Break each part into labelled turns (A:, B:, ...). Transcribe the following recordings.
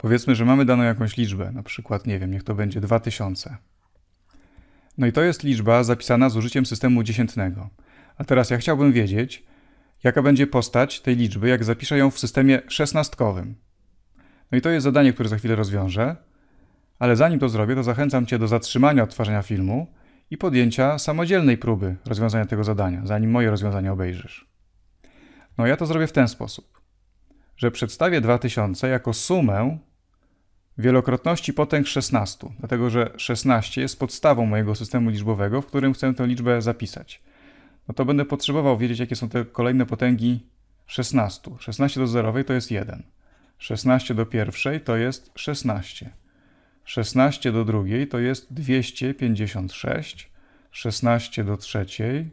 A: Powiedzmy, że mamy daną jakąś liczbę, na przykład, nie wiem, niech to będzie 2000. No i to jest liczba zapisana z użyciem systemu dziesiętnego. A teraz ja chciałbym wiedzieć, jaka będzie postać tej liczby, jak zapiszę ją w systemie szesnastkowym. No i to jest zadanie, które za chwilę rozwiążę, ale zanim to zrobię, to zachęcam Cię do zatrzymania odtwarzania filmu i podjęcia samodzielnej próby rozwiązania tego zadania, zanim moje rozwiązanie obejrzysz. No ja to zrobię w ten sposób, że przedstawię 2000 jako sumę wielokrotności potęg 16, dlatego że 16 jest podstawą mojego systemu liczbowego, w którym chcę tę liczbę zapisać. No to będę potrzebował wiedzieć, jakie są te kolejne potęgi 16. 16 do zerowej to jest 1. 16 do pierwszej to jest 16. 16 do drugiej to jest 256. 16 do trzeciej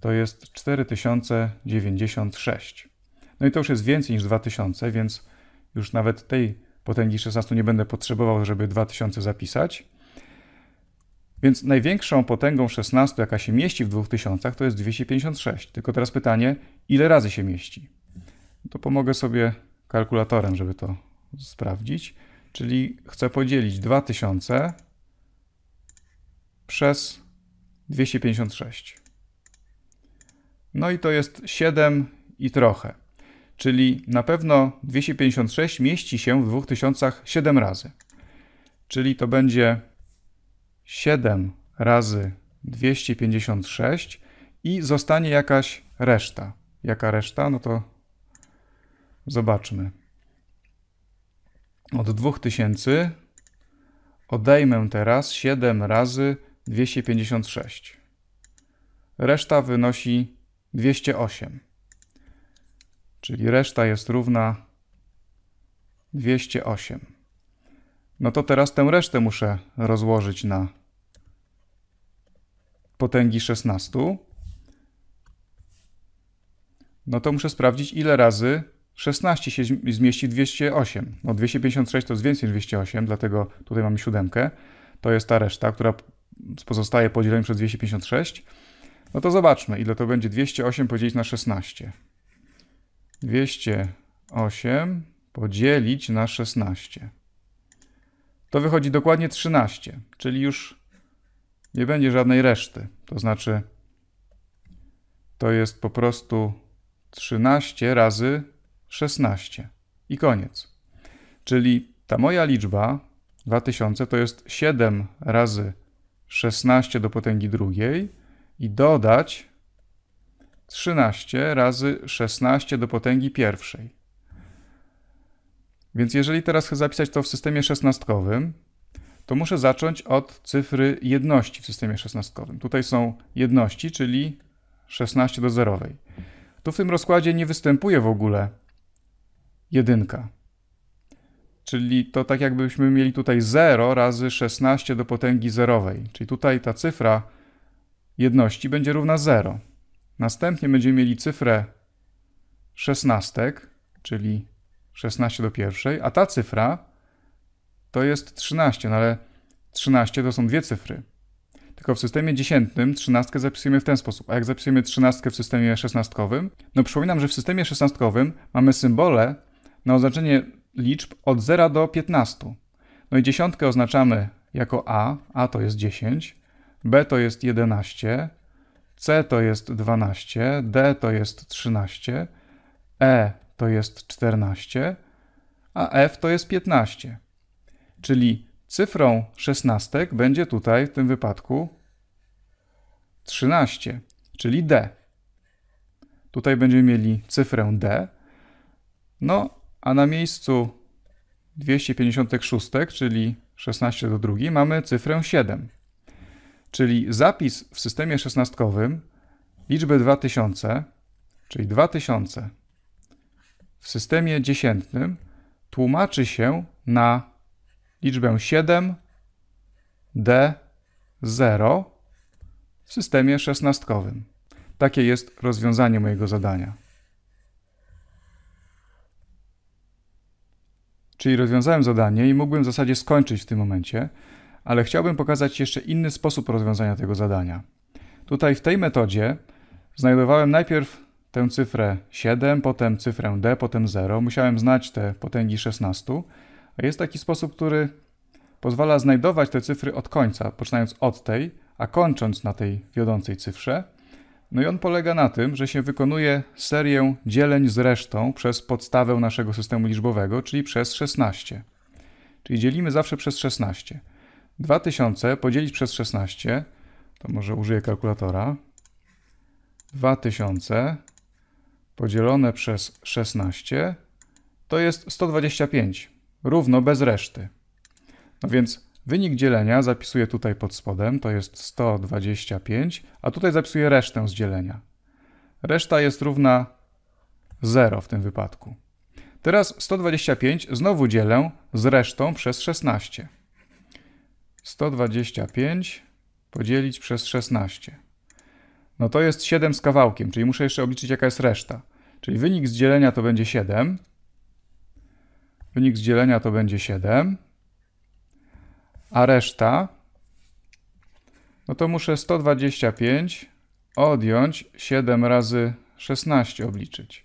A: to jest 4096. No i to już jest więcej niż 2000, więc już nawet tej potęgi 16 nie będę potrzebował, żeby 2000 zapisać. Więc największą potęgą 16, jaka się mieści w 2000, to jest 256. Tylko teraz pytanie, ile razy się mieści? To pomogę sobie kalkulatorem, żeby to sprawdzić. Czyli chcę podzielić 2000 przez 256. No i to jest 7 i trochę czyli na pewno 256 mieści się w 2000 7 razy. Czyli to będzie 7 razy 256 i zostanie jakaś reszta. Jaka reszta? No to zobaczmy. Od 2000 odejmę teraz 7 razy 256. Reszta wynosi 208 czyli reszta jest równa 208. No to teraz tę resztę muszę rozłożyć na potęgi 16. No to muszę sprawdzić, ile razy 16 się zmieści 208. No 256 to jest więcej niż 208, dlatego tutaj mamy siódemkę. To jest ta reszta, która pozostaje podzielonym przez 256. No to zobaczmy, ile to będzie 208 podzielić na 16. 208 podzielić na 16. To wychodzi dokładnie 13, czyli już nie będzie żadnej reszty. To znaczy, to jest po prostu 13 razy 16 i koniec. Czyli ta moja liczba 2000 to jest 7 razy 16 do potęgi drugiej i dodać 13 razy 16 do potęgi pierwszej. Więc jeżeli teraz chcę zapisać to w systemie szesnastkowym, to muszę zacząć od cyfry jedności w systemie szesnastkowym. Tutaj są jedności, czyli 16 do zerowej. Tu w tym rozkładzie nie występuje w ogóle jedynka. Czyli to tak jakbyśmy mieli tutaj 0 razy 16 do potęgi zerowej. Czyli tutaj ta cyfra jedności będzie równa 0. Następnie będziemy mieli cyfrę 16, czyli 16 do pierwszej, a ta cyfra to jest 13, no ale 13 to są dwie cyfry. Tylko w systemie dziesiętnym 13 zapisujemy w ten sposób. A jak zapisujemy 13 w systemie szesnastkowym? No przypominam, że w systemie szesnastkowym mamy symbole na oznaczenie liczb od 0 do 15. No i dziesiątkę oznaczamy jako A, A to jest 10, B to jest 11, C to jest 12, D to jest 13, E to jest 14, a F to jest 15. Czyli cyfrą 16 będzie tutaj w tym wypadku 13, czyli D. Tutaj będziemy mieli cyfrę D. No, a na miejscu 256, czyli 16 do 2, mamy cyfrę 7. Czyli zapis w systemie szesnastkowym liczby 2000, czyli 2000 w systemie dziesiętnym tłumaczy się na liczbę 7 D0 w systemie szesnastkowym. Takie jest rozwiązanie mojego zadania. Czyli rozwiązałem zadanie i mógłbym w zasadzie skończyć w tym momencie, ale chciałbym pokazać jeszcze inny sposób rozwiązania tego zadania. Tutaj w tej metodzie znajdowałem najpierw tę cyfrę 7, potem cyfrę d, potem 0. Musiałem znać te potęgi 16. A jest taki sposób, który pozwala znajdować te cyfry od końca, poczynając od tej, a kończąc na tej wiodącej cyfrze. No i on polega na tym, że się wykonuje serię dzieleń z resztą przez podstawę naszego systemu liczbowego, czyli przez 16. Czyli dzielimy zawsze przez 16. 2000 podzielić przez 16, to może użyję kalkulatora. 2000 podzielone przez 16 to jest 125, równo bez reszty. No więc wynik dzielenia zapisuję tutaj pod spodem, to jest 125, a tutaj zapisuję resztę z dzielenia. Reszta jest równa 0 w tym wypadku. Teraz 125 znowu dzielę z resztą przez 16. 125 podzielić przez 16. No to jest 7 z kawałkiem, czyli muszę jeszcze obliczyć jaka jest reszta. Czyli wynik z dzielenia to będzie 7. Wynik z dzielenia to będzie 7. A reszta, no to muszę 125 odjąć 7 razy 16 obliczyć.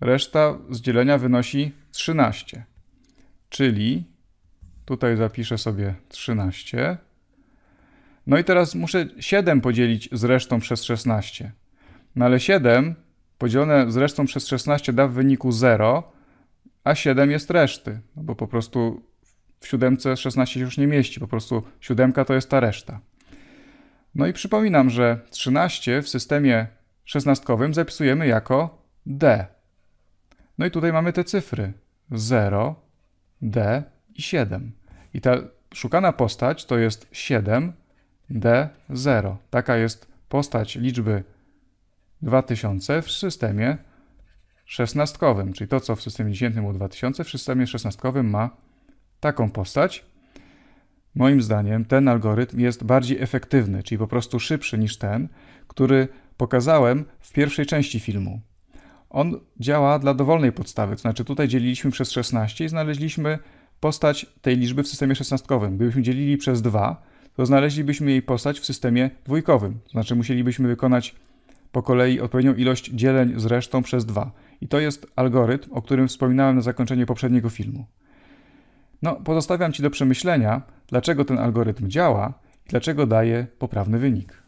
A: Reszta z dzielenia wynosi 13. Czyli Tutaj zapiszę sobie 13. No i teraz muszę 7 podzielić z resztą przez 16. No ale 7 podzielone z resztą przez 16 da w wyniku 0, a 7 jest reszty, no bo po prostu w siódemce 16 się już nie mieści, po prostu siódemka to jest ta reszta. No i przypominam, że 13 w systemie szesnastkowym zapisujemy jako D. No i tutaj mamy te cyfry 0, D, i 7. I ta szukana postać to jest 7D0. Taka jest postać liczby 2000 w systemie szesnastkowym, czyli to, co w systemie dziesiętnym było 2000, w systemie szesnastkowym ma taką postać. Moim zdaniem ten algorytm jest bardziej efektywny, czyli po prostu szybszy niż ten, który pokazałem w pierwszej części filmu. On działa dla dowolnej podstawy, to znaczy tutaj dzieliliśmy przez 16 i znaleźliśmy postać tej liczby w systemie szesnastkowym. Gdybyśmy dzielili przez dwa, to znaleźlibyśmy jej postać w systemie dwójkowym. To znaczy musielibyśmy wykonać po kolei odpowiednią ilość dzieleń z resztą przez dwa. I to jest algorytm, o którym wspominałem na zakończenie poprzedniego filmu. No, pozostawiam Ci do przemyślenia, dlaczego ten algorytm działa i dlaczego daje poprawny wynik.